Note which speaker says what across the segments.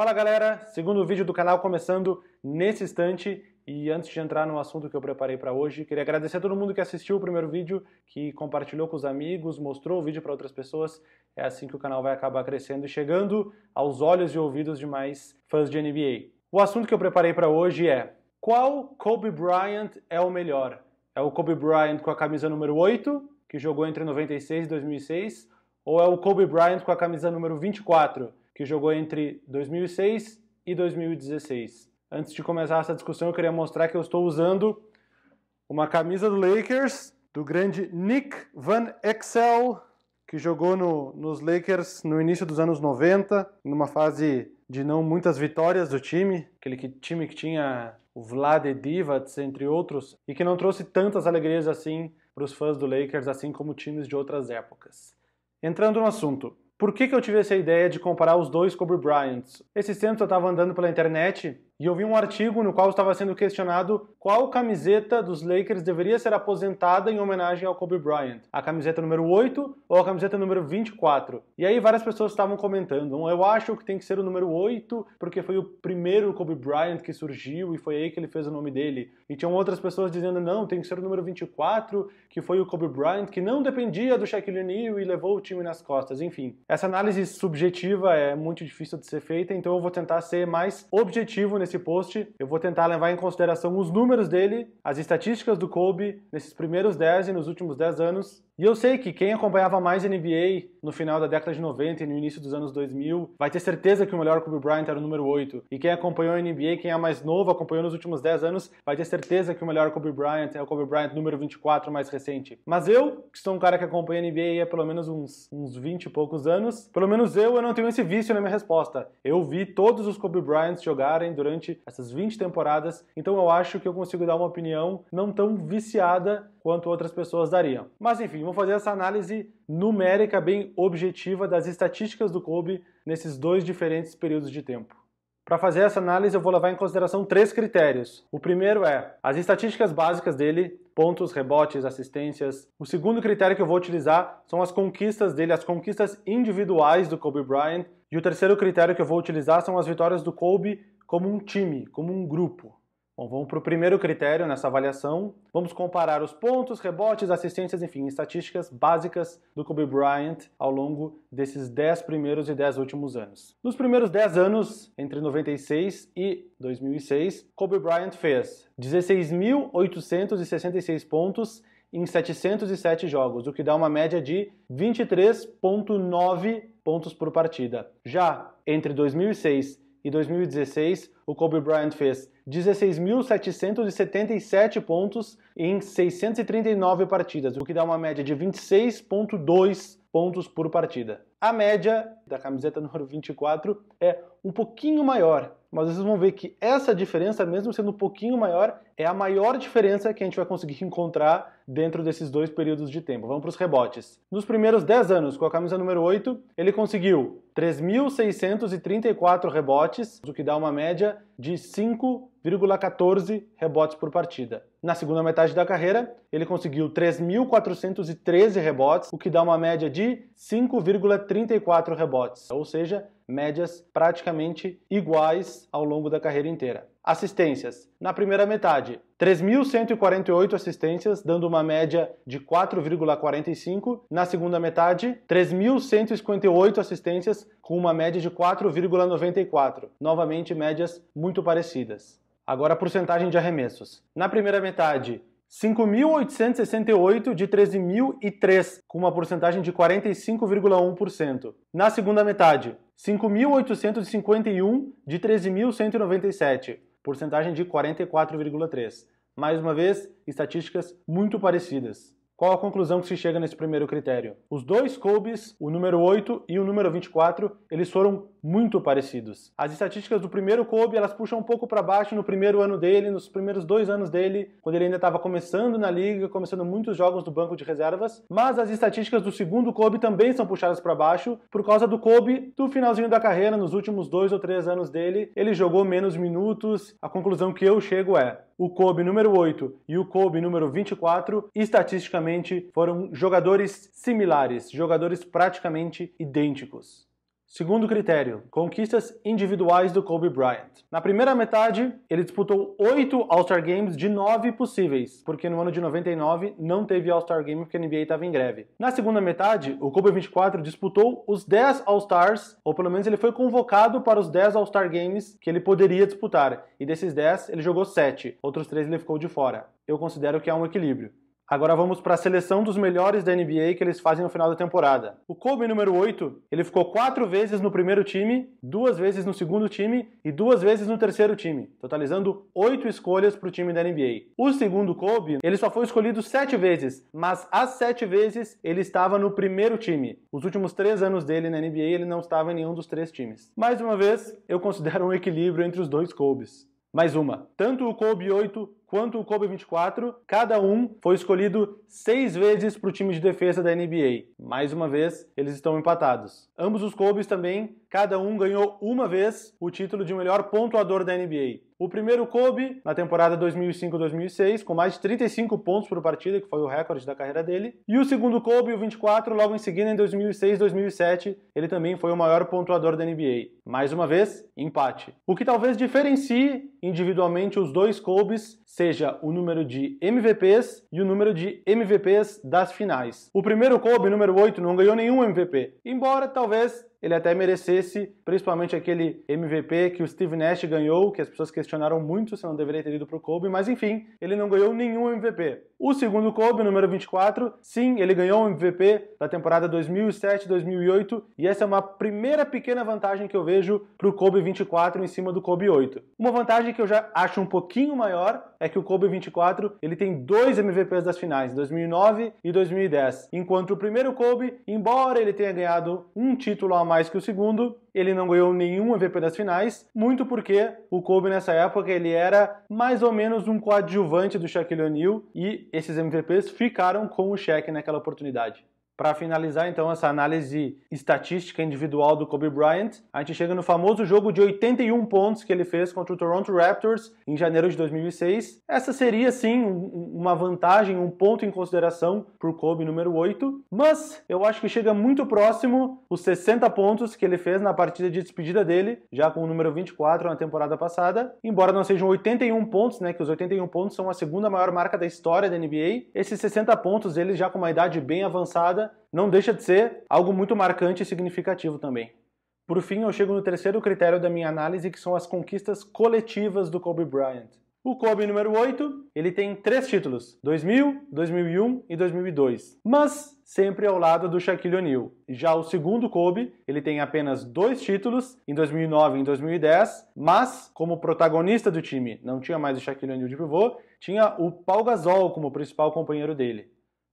Speaker 1: Fala galera, segundo vídeo do canal começando nesse instante e antes de entrar no assunto que eu preparei para hoje, queria agradecer a todo mundo que assistiu o primeiro vídeo, que compartilhou com os amigos, mostrou o vídeo para outras pessoas. É assim que o canal vai acabar crescendo e chegando aos olhos e ouvidos de mais fãs de NBA. O assunto que eu preparei para hoje é: qual Kobe Bryant é o melhor? É o Kobe Bryant com a camisa número 8, que jogou entre 96 e 2006, ou é o Kobe Bryant com a camisa número 24? que jogou entre 2006 e 2016. Antes de começar essa discussão, eu queria mostrar que eu estou usando uma camisa do Lakers, do grande Nick Van Exel, que jogou no, nos Lakers no início dos anos 90, numa fase de não muitas vitórias do time, aquele que, time que tinha o Vlad Divac, entre outros, e que não trouxe tantas alegrias assim para os fãs do Lakers, assim como times de outras épocas. Entrando no assunto, por que, que eu tive essa ideia de comparar os dois Kobe Bryants? Esses tempos eu estava andando pela internet e eu vi um artigo no qual estava sendo questionado qual camiseta dos Lakers deveria ser aposentada em homenagem ao Kobe Bryant. A camiseta número 8 ou a camiseta número 24? E aí várias pessoas estavam comentando. Eu acho que tem que ser o número 8, porque foi o primeiro Kobe Bryant que surgiu e foi aí que ele fez o nome dele. E tinham outras pessoas dizendo, não, tem que ser o número 24, que foi o Kobe Bryant, que não dependia do Shaquille O'Neal e levou o time nas costas. Enfim, essa análise subjetiva é muito difícil de ser feita, então eu vou tentar ser mais objetivo nesse nesse post, eu vou tentar levar em consideração os números dele, as estatísticas do Kobe nesses primeiros 10 e nos últimos 10 anos. E eu sei que quem acompanhava mais NBA no final da década de 90 e no início dos anos 2000 vai ter certeza que o melhor Kobe Bryant era o número 8. E quem acompanhou a NBA, quem é mais novo, acompanhou nos últimos 10 anos, vai ter certeza que o melhor Kobe Bryant é o Kobe Bryant número 24 mais recente. Mas eu, que sou um cara que acompanha a NBA há pelo menos uns, uns 20 e poucos anos, pelo menos eu, eu não tenho esse vício na minha resposta. Eu vi todos os Kobe Bryants jogarem durante durante essas 20 temporadas, então eu acho que eu consigo dar uma opinião não tão viciada quanto outras pessoas dariam. Mas enfim, vou fazer essa análise numérica bem objetiva das estatísticas do Kobe nesses dois diferentes períodos de tempo. Para fazer essa análise, eu vou levar em consideração três critérios. O primeiro é as estatísticas básicas dele, pontos, rebotes, assistências. O segundo critério que eu vou utilizar são as conquistas dele, as conquistas individuais do Kobe Bryant. E o terceiro critério que eu vou utilizar são as vitórias do Kobe como um time, como um grupo. Bom, vamos para o primeiro critério nessa avaliação. Vamos comparar os pontos, rebotes, assistências, enfim, estatísticas básicas do Kobe Bryant ao longo desses 10 primeiros e 10 últimos anos. Nos primeiros 10 anos, entre 96 e 2006, Kobe Bryant fez 16.866 pontos em 707 jogos, o que dá uma média de 23.9 pontos por partida. Já entre 2006 e e 2016, o Kobe Bryant fez 16.777 pontos em 639 partidas, o que dá uma média de 26.2 pontos por partida. A média da camiseta número 24 é um pouquinho maior, mas vocês vão ver que essa diferença, mesmo sendo um pouquinho maior, é a maior diferença que a gente vai conseguir encontrar dentro desses dois períodos de tempo. Vamos para os rebotes. Nos primeiros 10 anos, com a camisa número 8, ele conseguiu 3.634 rebotes, o que dá uma média de 5 1,14 rebotes por partida. Na segunda metade da carreira, ele conseguiu 3.413 rebotes, o que dá uma média de 5,34 rebotes, ou seja, médias praticamente iguais ao longo da carreira inteira assistências. Na primeira metade, 3.148 assistências, dando uma média de 4,45. Na segunda metade, 3.158 assistências, com uma média de 4,94. Novamente, médias muito parecidas. Agora, a porcentagem de arremessos. Na primeira metade, 5.868 de 13.003, com uma porcentagem de 45,1%. Na segunda metade, 5.851 de 13.197, porcentagem de 44,3%. Mais uma vez, estatísticas muito parecidas. Qual a conclusão que se chega nesse primeiro critério? Os dois Colbys, o número 8 e o número 24, eles foram muito parecidos. As estatísticas do primeiro Kobe, elas puxam um pouco para baixo no primeiro ano dele, nos primeiros dois anos dele, quando ele ainda estava começando na liga, começando muitos jogos do banco de reservas, mas as estatísticas do segundo Kobe também são puxadas para baixo por causa do Kobe do finalzinho da carreira, nos últimos dois ou três anos dele, ele jogou menos minutos. A conclusão que eu chego é: o Kobe número 8 e o Kobe número 24, estatisticamente foram jogadores similares, jogadores praticamente idênticos. Segundo critério, conquistas individuais do Kobe Bryant. Na primeira metade, ele disputou oito All-Star Games de nove possíveis, porque no ano de 99 não teve All-Star Game porque a NBA estava em greve. Na segunda metade, o Kobe 24 disputou os 10 All-Stars, ou pelo menos ele foi convocado para os 10 All-Star Games que ele poderia disputar, e desses 10 ele jogou 7, outros 3 ele ficou de fora. Eu considero que há um equilíbrio. Agora vamos para a seleção dos melhores da NBA que eles fazem no final da temporada. O Kobe, número 8, ele ficou quatro vezes no primeiro time, duas vezes no segundo time e duas vezes no terceiro time, totalizando oito escolhas para o time da NBA. O segundo Kobe, ele só foi escolhido sete vezes, mas as sete vezes ele estava no primeiro time. Os últimos três anos dele na NBA, ele não estava em nenhum dos três times. Mais uma vez, eu considero um equilíbrio entre os dois Kobes. Mais uma. Tanto o Kobe 8 quanto o Kobe 24, cada um foi escolhido seis vezes para o time de defesa da NBA. Mais uma vez, eles estão empatados. Ambos os Kobe's também, cada um ganhou uma vez o título de melhor pontuador da NBA. O primeiro Kobe, na temporada 2005-2006, com mais de 35 pontos por partida, que foi o recorde da carreira dele. E o segundo Kobe, o 24, logo em seguida, em 2006-2007, ele também foi o maior pontuador da NBA. Mais uma vez, empate. O que talvez diferencie individualmente os dois Kobe's seja o número de MVPs e o número de MVPs das finais. O primeiro Kobe, número 8, não ganhou nenhum MVP, embora talvez ele até merecesse, principalmente aquele MVP que o Steve Nash ganhou, que as pessoas questionaram muito se não deveria ter ido para o Kobe, mas enfim, ele não ganhou nenhum MVP. O segundo Kobe, número 24, sim, ele ganhou o MVP da temporada 2007-2008 e essa é uma primeira pequena vantagem que eu vejo para o Kobe 24 em cima do Kobe 8. Uma vantagem que eu já acho um pouquinho maior é que o Kobe 24 ele tem dois MVPs das finais, 2009 e 2010, enquanto o primeiro Kobe, embora ele tenha ganhado um título a mais que o segundo. Ele não ganhou nenhum MVP das finais, muito porque o Kobe nessa época ele era mais ou menos um coadjuvante do Shaquille O'Neal e esses MVPs ficaram com o Shaq naquela oportunidade. Para finalizar então essa análise estatística individual do Kobe Bryant, a gente chega no famoso jogo de 81 pontos que ele fez contra o Toronto Raptors em janeiro de 2006. Essa seria sim uma vantagem, um ponto em consideração para o Kobe número 8, mas eu acho que chega muito próximo os 60 pontos que ele fez na partida de despedida dele, já com o número 24 na temporada passada. Embora não sejam 81 pontos, né, que os 81 pontos são a segunda maior marca da história da NBA, esses 60 pontos ele já com uma idade bem avançada não deixa de ser algo muito marcante e significativo também. Por fim, eu chego no terceiro critério da minha análise, que são as conquistas coletivas do Kobe Bryant. O Kobe número 8, ele tem três títulos, 2000, 2001 e 2002, mas sempre ao lado do Shaquille O'Neal. Já o segundo Kobe, ele tem apenas dois títulos, em 2009 e em 2010, mas como protagonista do time, não tinha mais o Shaquille O'Neal de pivô, tinha o Paul Gasol como principal companheiro dele.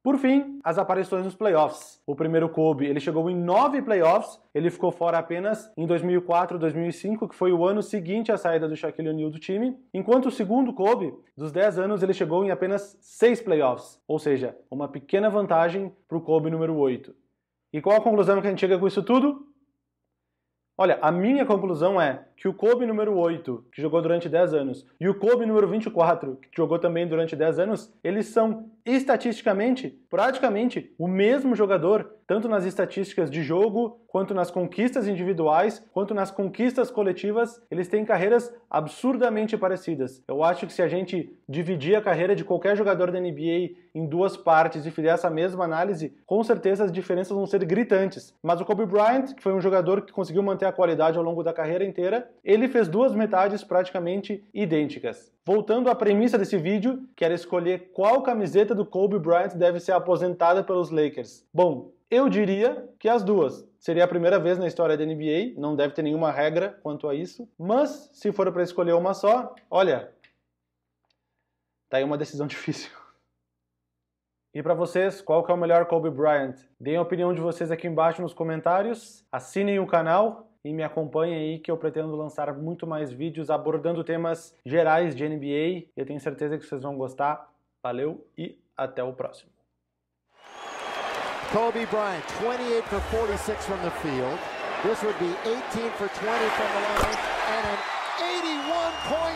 Speaker 1: Por fim, as aparições nos playoffs. O primeiro Kobe, ele chegou em nove playoffs, ele ficou fora apenas em 2004, 2005, que foi o ano seguinte à saída do Shaquille O'Neal do time. Enquanto o segundo Kobe, dos 10 anos, ele chegou em apenas seis playoffs, ou seja, uma pequena vantagem para o Kobe número 8. E qual a conclusão que a gente chega com isso tudo? Olha, a minha conclusão é que o Kobe número 8, que jogou durante 10 anos, e o Kobe número 24, que jogou também durante 10 anos, eles são estatisticamente, praticamente o mesmo jogador, tanto nas estatísticas de jogo, quanto nas conquistas individuais, quanto nas conquistas coletivas, eles têm carreiras absurdamente parecidas. Eu acho que se a gente dividir a carreira de qualquer jogador da NBA em duas partes e fizer essa mesma análise, com certeza as diferenças vão ser gritantes. Mas o Kobe Bryant, que foi um jogador que conseguiu manter a qualidade ao longo da carreira inteira, ele fez duas metades praticamente idênticas. Voltando à premissa desse vídeo, que era escolher qual camiseta do Kobe Bryant deve ser aposentada pelos Lakers. Bom, eu diria que as duas. Seria a primeira vez na história da NBA, não deve ter nenhuma regra quanto a isso. Mas, se for para escolher uma só, olha, tá aí uma decisão difícil. E para vocês, qual que é o melhor Kobe Bryant? Deem a opinião de vocês aqui embaixo nos comentários, assinem o canal e me acompanha aí que eu pretendo lançar muito mais vídeos abordando temas gerais de NBA. Eu tenho certeza que vocês vão gostar. Valeu e até o próximo. Kobe Bryant, 28 for 46 from the field. This would be 18 for 20 from the line and an 81 point